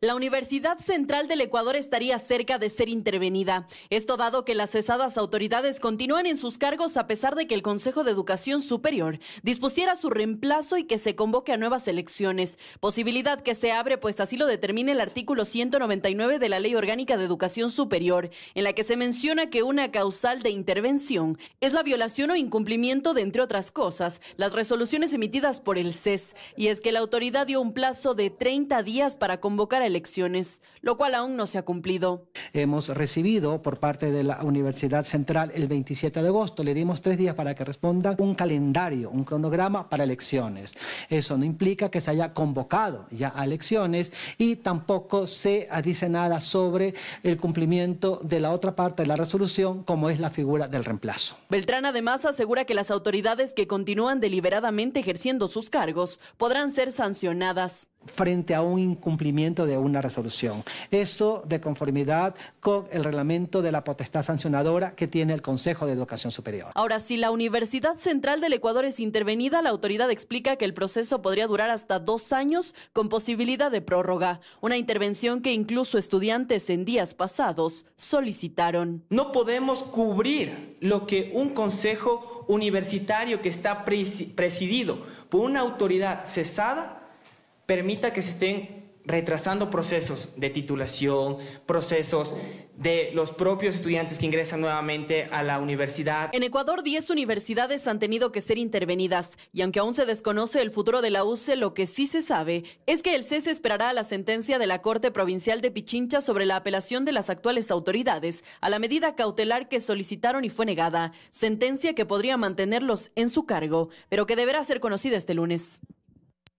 la Universidad Central del Ecuador estaría cerca de ser intervenida. Esto dado que las cesadas autoridades continúan en sus cargos a pesar de que el Consejo de Educación Superior dispusiera su reemplazo y que se convoque a nuevas elecciones, posibilidad que se abre pues así lo determina el artículo 199 de la Ley Orgánica de Educación Superior, en la que se menciona que una causal de intervención es la violación o incumplimiento de, entre otras cosas, las resoluciones emitidas por el CES. Y es que la autoridad dio un plazo de 30 días para convocar a elecciones, lo cual aún no se ha cumplido. Hemos recibido por parte de la Universidad Central el 27 de agosto, le dimos tres días para que responda un calendario, un cronograma para elecciones. Eso no implica que se haya convocado ya a elecciones y tampoco se dice nada sobre el cumplimiento de la otra parte de la resolución, como es la figura del reemplazo. Beltrán además asegura que las autoridades que continúan deliberadamente ejerciendo sus cargos podrán ser sancionadas frente a un incumplimiento de una resolución. Eso de conformidad con el reglamento de la potestad sancionadora que tiene el Consejo de Educación Superior. Ahora, si la Universidad Central del Ecuador es intervenida, la autoridad explica que el proceso podría durar hasta dos años con posibilidad de prórroga, una intervención que incluso estudiantes en días pasados solicitaron. No podemos cubrir lo que un Consejo universitario que está presidido por una autoridad cesada permita que se estén retrasando procesos de titulación, procesos de los propios estudiantes que ingresan nuevamente a la universidad. En Ecuador, 10 universidades han tenido que ser intervenidas y aunque aún se desconoce el futuro de la UCE, lo que sí se sabe es que el CES esperará la sentencia de la Corte Provincial de Pichincha sobre la apelación de las actuales autoridades a la medida cautelar que solicitaron y fue negada, sentencia que podría mantenerlos en su cargo, pero que deberá ser conocida este lunes.